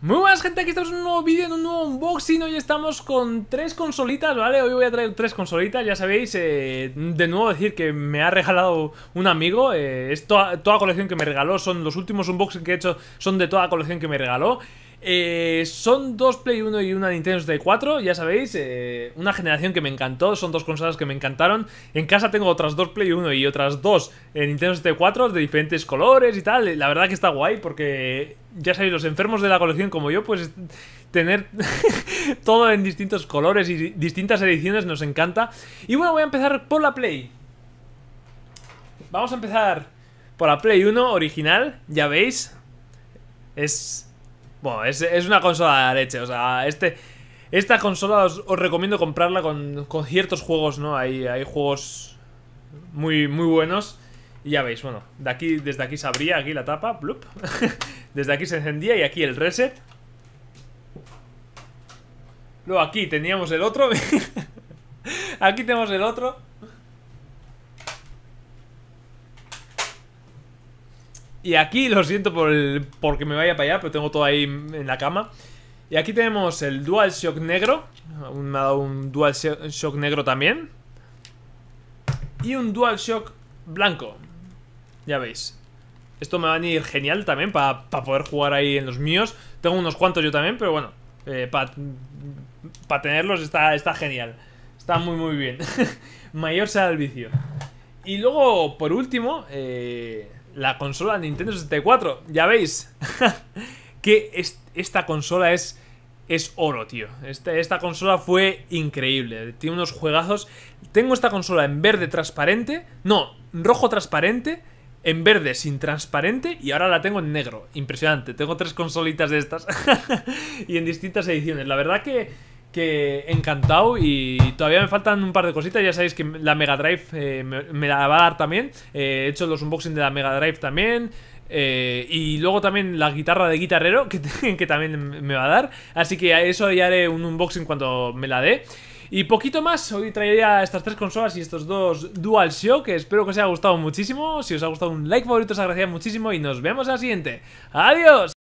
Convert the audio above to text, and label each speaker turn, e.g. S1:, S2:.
S1: Muy buenas gente, aquí estamos en un nuevo vídeo, en un nuevo unboxing Hoy estamos con tres consolitas, ¿vale? Hoy voy a traer tres consolitas, ya sabéis eh, De nuevo decir que me ha regalado un amigo eh, Es toda, colección que me regaló Son los últimos unboxing que he hecho Son de toda colección que me regaló eh, Son dos Play 1 y una Nintendo 64 Ya sabéis, una generación que me encantó Son dos consolas que me encantaron En casa tengo otras dos Play 1 y otras dos Nintendo 64 De diferentes colores y tal La verdad que está guay porque ya sabéis, los enfermos de la colección como yo, pues tener todo en distintos colores y distintas ediciones nos encanta. Y bueno, voy a empezar por la Play. Vamos a empezar por la Play 1 original, ya veis. Es... Bueno, es, una consola de la leche, o sea, este... Esta consola os, recomiendo comprarla con, ciertos juegos, ¿no? Hay, hay juegos muy, muy buenos. Y ya veis, bueno, de aquí, desde aquí se abría aquí la tapa, blup. Desde aquí se encendía y aquí el reset. Luego aquí teníamos el otro. aquí tenemos el otro. Y aquí, lo siento por porque me vaya para allá, pero tengo todo ahí en la cama. Y aquí tenemos el Dual Shock negro. un Dual Shock negro también. Y un Dual Shock blanco. Ya veis. Esto me va a venir genial también para poder jugar ahí en los míos. Tengo unos cuantos yo también, pero bueno, eh, para tenerlos está, está genial. Está muy, muy bien. Mayor sea el vicio. Y luego, por último, eh, la consola Nintendo 64. Ya veis que esta consola es, es oro, tío. Esta, esta consola fue increíble. Tiene unos juegazos. Tengo esta consola en verde transparente. No, rojo transparente en verde sin transparente y ahora la tengo en negro. Impresionante, tengo tres consolitas de estas y en distintas ediciones. La verdad que, que encantado y todavía me faltan un par de cositas. Ya sabéis que la Mega Drive eh, me, la va a dar también. Eh, he hecho los unboxings de la Mega Drive también. Eh, y luego también la guitarra de guitarrero que, que también me va a dar. Así que a eso ya haré un unboxing cuando me la dé. Y poquito más, hoy traería estas tres consolas y estos dos DualShock, que espero que os haya gustado muchísimo. Si os ha gustado un like favorito os agradecería muchísimo y nos vemos en la siguiente. ¡Adiós!